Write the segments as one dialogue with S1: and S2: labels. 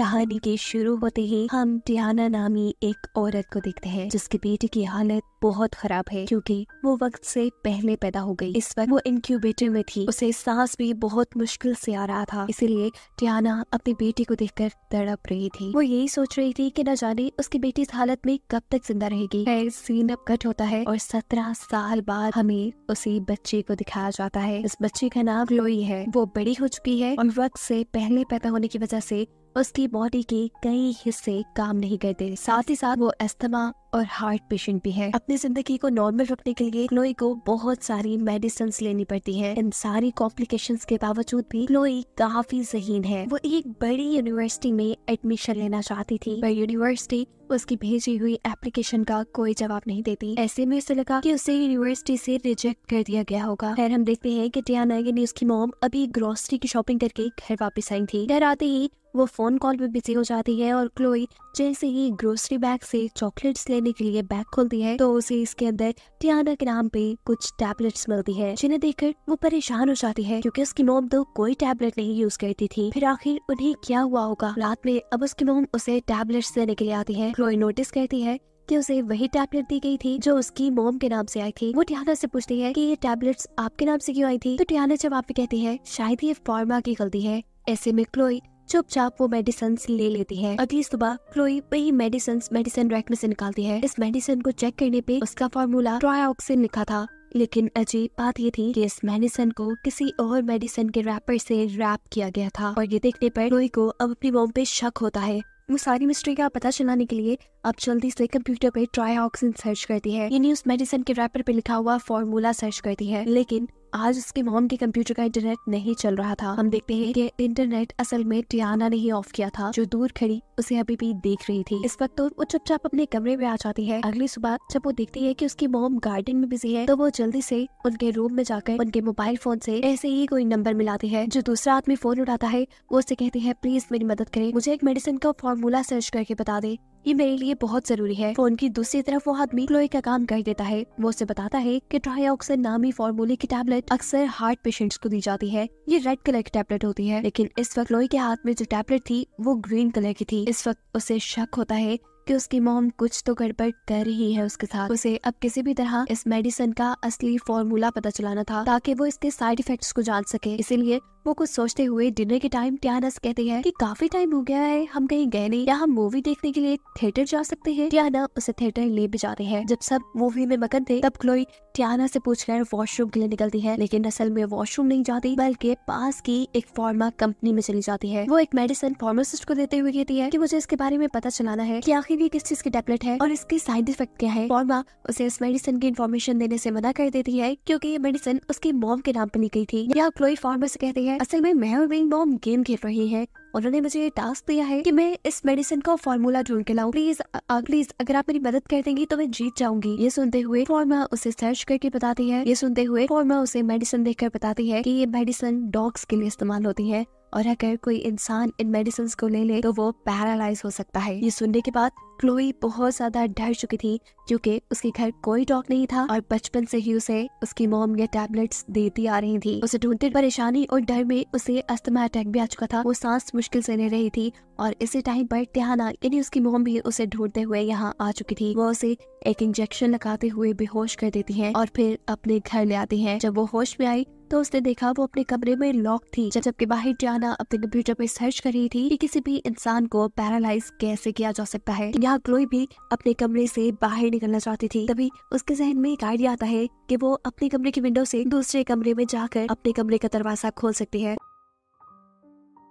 S1: कहानी के शुरू होते ही हम टियाना नामी एक औरत को देखते हैं जिसके बेटे की हालत बहुत खराब है क्योंकि वो वक्त से पहले पैदा हो गई इस वक्त वो इंक्यूबेटर में थी उसे सांस भी बहुत मुश्किल से आ रहा था इसीलिए टियाना अपने बेटे को देखकर तड़प रही थी वो यही सोच रही थी कि न जाने उसकी बेटी इस हालत में कब तक जिंदा रहेगी सीन अब कट होता है और सत्रह साल बाद हमें उसी बच्चे को दिखाया जाता है इस बच्चे का नाम लोई है वो बड़ी हो चुकी है और वक्त से पहले पैदा होने की वजह से उसकी बॉडी के कई हिस्से काम नहीं करते साथ ही साथ वो अस्थमा और हार्ट पेशेंट भी है अपनी जिंदगी को नॉर्मल रखने के लिए क्लोई को बहुत सारी मेडिसिन लेनी पड़ती है इन सारी कॉम्प्लिकेशन के बावजूद भी क्लोई काफी जहीन है वो एक बड़ी यूनिवर्सिटी में एडमिशन लेना चाहती थी पर यूनिवर्सिटी उसकी भेजी हुई एप्लीकेशन का कोई जवाब नहीं देती ऐसे में उसे लगा की उसे यूनिवर्सिटी से रिजेक्ट कर दिया गया होगा खैर हम देखते हैं की टियाना यानी उसकी मोम अभी ग्रोसरी की शॉपिंग करके घर वापिस आई थी घर आते ही वो फ़ोन कॉल में बिजी हो जाती है और क्लोई जैसे ही ग्रोसरी बैग से चॉकलेट्स लेने के लिए बैग खोलती है तो उसे इसके अंदर टियाना के नाम पे कुछ टैबलेट्स मिलती है जिन्हें देखकर वो परेशान हो जाती है क्योंकि उसकी मोम तो कोई टैबलेट नहीं यूज करती थी फिर आखिर उन्हें क्या हुआ होगा रात में अब उसकी मोम उसे टैबलेट्स देने के लिए आती है क्लोई नोटिस करती है कि उसे वही टैबलेट दी गई थी जो उसकी मोम के नाम से आई थी वो टियाना से पूछती है कि ये टैबलेट्स आपके नाम से क्यों आई थी तो टियाना जवाब में कहती है शायद ये फार्मा की गलती है ऐसे में क्लोई चुपचाप वो मेडिसिन ले लेती है अगली सुबह क्लोई वही मेडिसिन मेडिसिन रैक में से निकालती है इस मेडिसिन को चेक करने पे उसका फॉर्मूला ट्रायऑक्सिन लिखा था लेकिन अजीब बात ये थी कि इस मेडिसिन को किसी और मेडिसिन के रैपर से रैप किया गया था और ये देखने पर क्लोई को अब अपनी मोम पे शक होता है वो सारी मिस्ट्री का पता चलाने के लिए अब जल्दी से कंप्यूटर पे ट्राई ऑक्सीजन सर्च करती है ये उस मेडिसिन के रैपर पे लिखा हुआ फॉर्मूला सर्च करती है लेकिन आज उसके मॉम के कंप्यूटर का इंटरनेट नहीं चल रहा था हम देखते हैं कि इंटरनेट असल में टियाना ने ही ऑफ किया था जो दूर खड़ी उसे अभी भी देख रही थी इस वक्त तो वो चुपचाप अपने कमरे में आ जाती है अगली सुबह जब वो देखती है कि उसकी मॉम गार्डन में बिजी है तो वो जल्दी से उनके रूम में जाकर उनके मोबाइल फोन से ऐसे ही कोई नंबर मिलाती है जो दूसरा आदमी फोन उठाता है वो उससे कहती है प्लीज मेरी मदद करे मुझे एक मेडिसिन का फॉर्मूला सर्च करके बता दे ये मेरे लिए बहुत जरूरी है फोन की दूसरी तरफ वो आदमी क्लोए का काम कर देता है वो उसे बताता है कि ट्राई नामी फॉर्मूले की टैबलेट अक्सर हार्ट पेशेंट्स को दी जाती है ये रेड कलर की टैबलेट होती है लेकिन इस वक्त लोई के हाथ में जो टैबलेट थी वो ग्रीन कलर की थी इस वक्त उसे शक होता है कि उसकी मोम कुछ तो गड़बड़ कर रही है उसके साथ उसे अब किसी भी तरह इस मेडिसिन का असली फॉर्मूला पता चलाना था ताकि वो इसके साइड इफेक्ट्स को जान सके इसीलिए वो कुछ सोचते हुए डिनर के टाइम टियानस कहते हैं कि काफी टाइम हो गया है हम कहीं गए नहीं या हम मूवी देखने के लिए थिएटर जा सकते हैं टियाना उसे थिएटर ले भी जाते हैं जब सब मूवी में मगन थे तब क्लोई टियाना से पूछकर वॉशरूम के लिए निकलती है लेकिन असल में वॉशरूम नहीं जाती बल्कि पास की एक फार्मा कंपनी में चली जाती है वो एक मेडिसिन फार्मासिस्ट को देते हुए कहती है की मुझे इसके बारे में पता चलाना है की आखिर ये किस चीज की टेबलेट है और इसके साइड इफेक्ट क्या है फार्मा उसे इस मेडिसिन की इन्फॉर्मेशन देने से मना कर देती है क्यूँकी ये मेडिसिन उसकी मोम के नाम पर ली गई थी या क्लोई फार्मा से कहती है है असल में मैं और विंग बॉम गेम खेल रही है उन्होंने मुझे ये टास्क दिया है कि मैं इस मेडिसिन का फॉर्मूला ढूंढ के लाऊं प्लीज प्लीज अगर आप मेरी मदद कर देंगी तो मैं जीत जाऊंगी ये सुनते हुए फॉर्मा उसे सर्च करके बताती है ये सुनते हुए फॉर्मा उसे मेडिसिन देखकर बताती है कि ये मेडिसिन डॉग्स के लिए इस्तेमाल होती है और अगर कोई इंसान इन मेडिसिन को ले ले तो वो पैरालाइज हो सकता है ये सुनने के बाद क्लोई बहुत ज्यादा डर चुकी थी क्योंकि उसके घर कोई डॉग नहीं था और बचपन से ही उसे उसकी मोम ये टैबलेट्स देती आ रही थी उसे ढूंढते परेशानी और डर में उसे अस्थमा अटैक भी आ चुका था वो सांस मुश्किल से ले रही थी और इसी टाइम पर त्याना यानी उसकी मोम भी उसे ढूंढते हुए यहाँ आ चुकी थी वो उसे एक इंजेक्शन लगाते हुए बेहोश कर देती है और फिर अपने घर ले आती है जब वो होश में आई तो उसने देखा वो अपने कमरे में लॉक थी जबकि बाहर जाना अपने कंप्यूटर पे सर्च कर रही थी कि किसी भी इंसान को पैरालाइज कैसे किया जा सकता है यहाँ क्लोई भी अपने कमरे से बाहर निकलना चाहती थी तभी उसके जहन में एक आइडिया आता है कि वो अपने कमरे की विंडो से दूसरे कमरे में जाकर अपने कमरे का दरवाजा खोल सकती है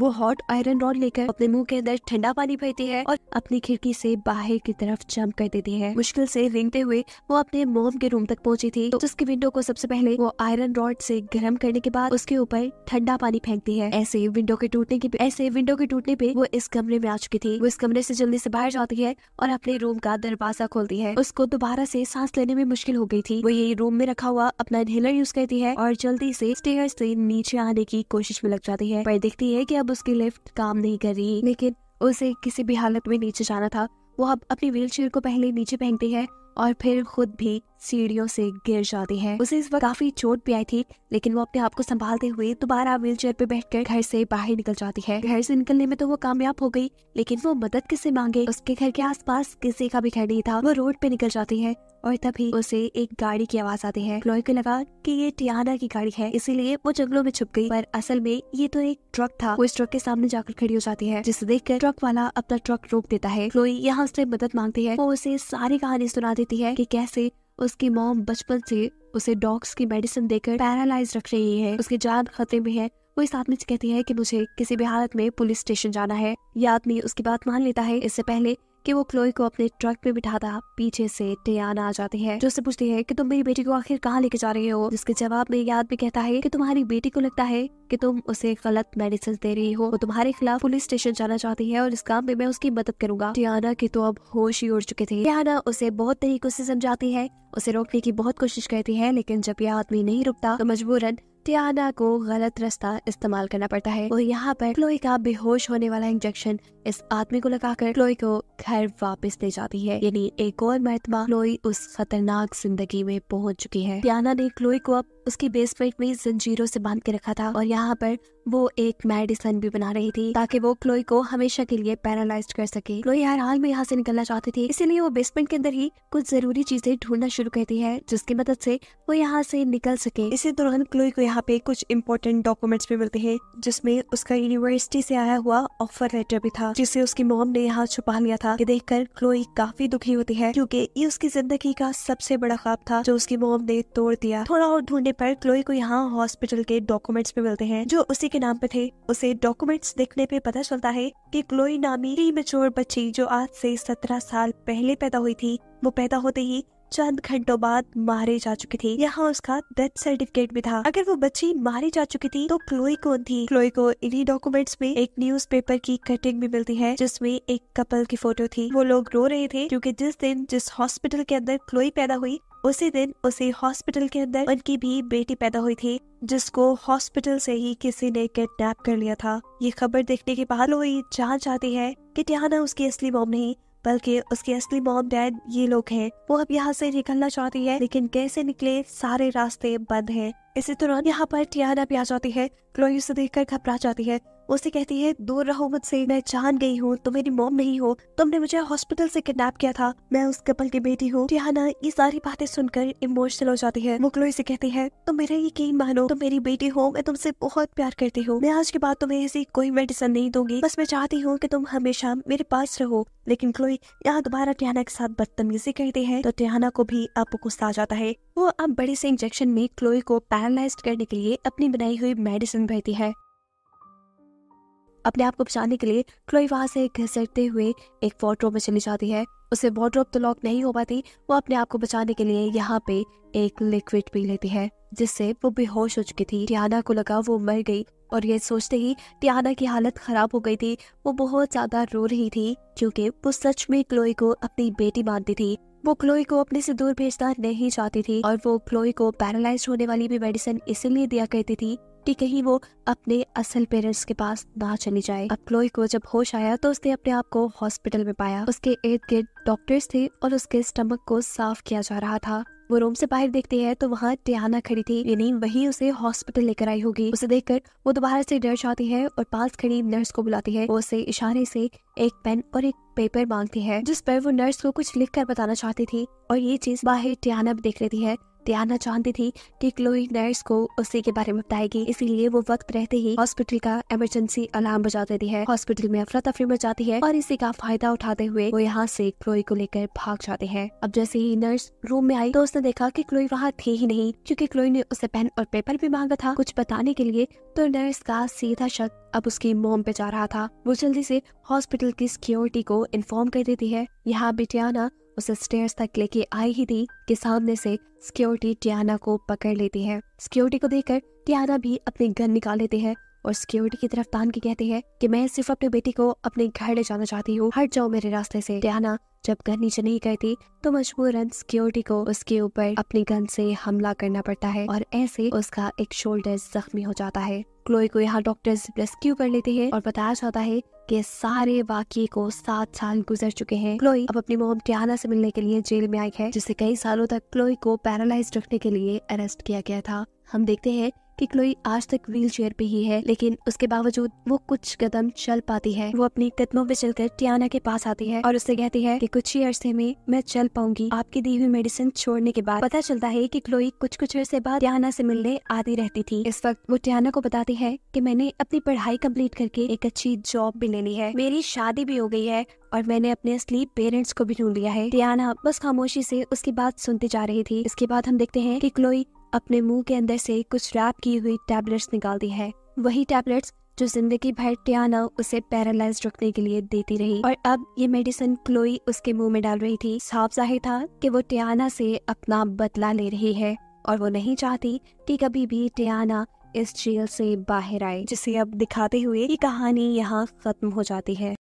S1: वो हॉट आयरन रॉड लेकर अपने मुंह के अंदर ठंडा पानी भरती है और अपनी खिड़की से बाहर की तरफ जंप कर देती है मुश्किल से रेंगते हुए वो अपने मोम के रूम तक पहुंची थी तो उसकी विंडो को सबसे पहले वो आयरन रॉड से गर्म करने के बाद उसके ऊपर ठंडा पानी फेंकती है ऐसे विंडो के टूटने के ऐसे विंडो के टूटने पे वो इस कमरे में आ चुकी थी वो इस कमरे से जल्दी से बाहर जाती है और अपने रूम का दरवाजा खोलती है उसको दोबारा से सांस लेने में मुश्किल हो गई थी वो यही रूम में रखा हुआ अपना इनहेलर यूज करती है और जल्दी से स्टेयर से नीचे आने की कोशिश में लग जाती है पर देखती है की अब उसकी लिफ्ट काम नहीं कर रही लेकिन उसे किसी भी हालत में नीचे जाना था वो अब अपनी व्हील को पहले नीचे पहनती है और फिर खुद भी सीढ़ियों से गिर जाती है उसे इस वक्त काफी चोट भी आई थी लेकिन वो अपने आप को संभालते हुए दोबारा व्हील चेयर पे बैठ घर से बाहर निकल जाती है घर से निकलने में तो वो कामयाब हो गई लेकिन वो मदद किसे मांगे उसके घर के आसपास किसी का भी घर नहीं था वो रोड पे निकल जाती है और तभी उसे एक गाड़ी की आवाज आती है क्लोई को लगा कि ये टियाना की गाड़ी है इसीलिए वो जंगलों में छुप गई पर असल में ये तो एक ट्रक था वो इस ट्रक के सामने जाकर खड़ी हो जाती है जिसे देखकर ट्रक वाला अपना ट्रक रोक देता है क्लोई यहाँ उससे मदद मांगती है वो उसे सारी कहानी सुना देती है की कैसे उसकी मॉम बचपन से उसे डॉग्स की मेडिसिन देकर पैरालाइज रख रही है उसकी जान खतरे में है वो इस आदमी से कहती है कि मुझे किसी भी हालत में पुलिस स्टेशन जाना है ये आदमी उसकी बात मान लेता है इससे पहले कि वो क्लोई को अपने ट्रक पे बिठाता पीछे से टियान आ जाती है जो उससे पूछती है कि तुम मेरी बेटी को आखिर कहाँ लेके जा रहे हो जिसके जवाब में याद भी कहता है कि तुम्हारी बेटी को लगता है कि तुम उसे गलत मेडिसिन दे रही हो वो तुम्हारे खिलाफ पुलिस स्टेशन जाना चाहती है और इस काम में मैं उसकी मदद करूंगा टियाना की तो अब होश ही उड़ चुके थे टियाना उसे बहुत तरीकों से समझाती है उसे रोकने की बहुत कोशिश करती है लेकिन जब यह आदमी नहीं रुकता तो मजबूरन टियाना को गलत रास्ता इस्तेमाल करना पड़ता है और यहाँ पर क्लोई का बेहोश होने वाला इंजेक्शन इस आदमी को लगाकर क्लोई को घर वापस ले जाती है यानी एक और मरतबा क्लोई उस खतरनाक जिंदगी में पहुंच चुकी है टियाना ने क्लोई को अब उसकी बेसमेंट में जंजीरों से बांध के रखा था और यहाँ पर वो एक मेडिसन भी बना रही थी ताकि वो क्लोई को हमेशा के लिए पैरालाइज कर सके क्लोई हर हाल में यहाँ से निकलना चाहती थी इसीलिए वो बेसमेंट के अंदर ही कुछ जरूरी चीजें ढूंढना शुरू करती है जिसकी मदद से वो यहाँ से निकल सके इसी दौरान क्लोई को यहाँ पे कुछ इम्पोर्टेंट डॉक्यूमेंट्स भी मिलते हैं जिसमे उसका यूनिवर्सिटी से आया हुआ ऑफर लेटर भी था जिसे उसकी मोम ने यहाँ छुपा लिया था ये देखकर क्लोई काफी दुखी होती है क्योंकि ये उसकी जिंदगी का सबसे बड़ा ख्वाब था जो उसकी मोम ने तोड़ दिया थोड़ा और ढूंढने पर क्लोई को यहाँ हॉस्पिटल के डॉक्यूमेंट्स पे मिलते हैं जो उसी के नाम पे थे उसे डॉक्यूमेंट्स देखने पे पता चलता है कि क्लोई नामी मेच्योर बच्ची जो आज से सत्रह साल पहले पैदा हुई थी वो पैदा होते ही चंद घंटों बाद मारे जा चुकी थी यहाँ उसका डेथ सर्टिफिकेट भी था अगर वो बच्ची मारी जा चुकी थी तो क्लोई कौन थी क्लोई को इन्हीं डॉक्यूमेंट्स में एक न्यूज़पेपर की कटिंग भी मिलती है जिसमें एक कपल की फोटो थी वो लोग रो रहे थे क्योंकि जिस दिन जिस हॉस्पिटल के अंदर क्लोई पैदा हुई उसी दिन उसे हॉस्पिटल के अंदर उनकी भी बेटी पैदा हुई थी जिसको हॉस्पिटल से ही किसी ने किडनैप कर लिया था ये खबर देखने के बाद लोई जान जाती है कि टियाना उसकी असली मॉम नहीं बल्कि उसके असली मॉम डैड ये लोग हैं वो अब यहाँ से निकलना चाहती है लेकिन कैसे निकले सारे रास्ते बंद हैं इसी दौरान यहाँ पर टियाना भी आ जाती है क्लोई उसे देखकर घबरा जाती है उसे कहती है दूर रहो मुझसे मैं जान गई हूँ तुम तो मेरी मोम नहीं हो तुमने मुझे हॉस्पिटल से किडनैप किया था मैं उस कपल की बेटी हूँ रिहाना ये सारी बातें सुनकर इमोशनल हो जाती है मुकलो इसे कहती है तुम मेरा यकीन मानो तुम मेरी बेटी हो मैं तुमसे बहुत प्यार करती हूँ मैं आज के बाद तुम्हें ऐसी कोई मेडिसिन नहीं दूंगी बस मैं चाहती हूँ की तुम हमेशा मेरे पास रहो लेकिन क्लोई यहाँ दोबारा टियाना के साथ बदतमीजी करते हैं तो टियाना को भी अब गुस्सा आ जाता है वो अब बड़े से इंजेक्शन में क्लोई को पैरालाइज करने के लिए अपनी बनाई हुई मेडिसिन बहती है अपने आप को बचाने के लिए क्लोई वहां से घिसटते हुए एक वॉड्रोप में चली जाती है उसे वॉड्रोप तो लॉक नहीं हो पाती वो अपने आप को बचाने के लिए यहाँ पे एक लिक्विड पी लेती है जिससे वो बेहोश हो चुकी थी टियाना को लगा वो मर गई और ये सोचते ही टियाना की हालत खराब हो गई थी वो बहुत ज्यादा रो रही थी क्योंकि वो सच में क्लोई को अपनी बेटी मानती थी वो क्लोई को अपने से दूर भेजना नहीं चाहती थी और वो क्लोई को पैरालाइज होने वाली भी मेडिसिन इसीलिए दिया करती थी कि कहीं वो अपने असल पेरेंट्स के पास ना चली जाए अब क्लोई को जब होश आया तो उसने अपने आप को हॉस्पिटल में पाया उसके इर्द गिर्द डॉक्टर्स थे और उसके स्टमक को साफ किया जा रहा था वो रूम से बाहर देखते हैं तो वहाँ टियाना खड़ी थी यानी वही उसे हॉस्पिटल लेकर आई होगी उसे देखकर वो दोबारा से डर जाती है और पास खड़ी नर्स को बुलाती है वो उसे इशारे से एक पेन और एक पेपर मांगती है जिस पर वो नर्स को कुछ लिख कर बताना चाहती थी और ये चीज बाहर टियाना भी देख लेती है दियाना चाहती थी कि क्लोई नर्स को उसी के बारे में बताएगी इसीलिए वो वक्त रहते ही हॉस्पिटल का इमरजेंसी अलार्म बजा देती है हॉस्पिटल में अफरा तफरी मचाती जाती है और इसी का फायदा उठाते हुए वो यहाँ से क्लोई को लेकर भाग जाते हैं अब जैसे ही नर्स रूम में आई तो उसने देखा की क्लोई वहाँ थी ही नहीं क्यूँकी क्लोई ने उसे पेन और पेपर भी मांगा था कुछ बताने के लिए तो नर्स का सीधा शक अब उसकी मोम पे जा रहा था वो जल्दी से हॉस्पिटल की सिक्योरिटी को इन्फॉर्म कर देती है यहाँ बिटियाना उसे स्टेयर्स तक लेके आई ही थी कि सामने से सिक्योरिटी टियाना को पकड़ लेती है सिक्योरिटी को देखकर टियाना भी अपनी गन निकाल लेते है और सिक्योरिटी की तरफ तान के कहती है कि मैं सिर्फ अपने बेटी को अपने घर ले जाना चाहती हूँ हट जाओ मेरे रास्ते से टियाना जब गन नीचे नहीं करती तो मजबूरन सिक्योरिटी को उसके ऊपर अपनी गन से हमला करना पड़ता है और ऐसे उसका एक शोल्डर जख्मी हो जाता है क्लोई को यहाँ डॉक्टर्स रेस्क्यू कर लेते हैं और बताया जाता है के सारे वाक्य को सात साल गुजर चुके हैं क्लोई अब अपनी मोम टियाना से मिलने के लिए जेल में आई है जिसे कई सालों तक क्लोई को पैरालाइज रखने के लिए अरेस्ट किया गया था हम देखते हैं कि क्लोई आज तक व्हील चेयर पे ही है लेकिन उसके बावजूद वो कुछ कदम चल पाती है वो अपने कदमों पे चलकर टियाना के पास आती है और उससे कहती है कि कुछ ही अरसे में मैं चल पाऊंगी आपकी दी हुई मेडिसिन छोड़ने के बाद पता चलता है कि क्लोई कुछ कुछ अरसे बाद टियाना से मिलने आती रहती थी इस वक्त वो टियाना को बताती है की मैंने अपनी पढ़ाई कम्प्लीट करके एक अच्छी जॉब भी लेनी है मेरी शादी भी हो गई है और मैंने अपने असली पेरेंट्स को भी ढूंढ लिया है टियाना बस खामोशी से उसकी बात सुनती जा रही थी इसके बाद हम देखते हैं कि क्लोई अपने मुंह के अंदर से कुछ रैप की हुई टैबलेट्स निकाल दी है वही टैबलेट्स जो जिंदगी भर टियाना उसे पैरालाइज रखने के लिए देती रही और अब ये मेडिसिन क्लोई उसके मुंह में डाल रही थी साफ जाहिर था कि वो टियाना से अपना बदला ले रही है और वो नहीं चाहती कि कभी भी टियाना इस जेल से बाहर आए जिसे अब दिखाते हुए ये कहानी यहाँ खत्म हो जाती है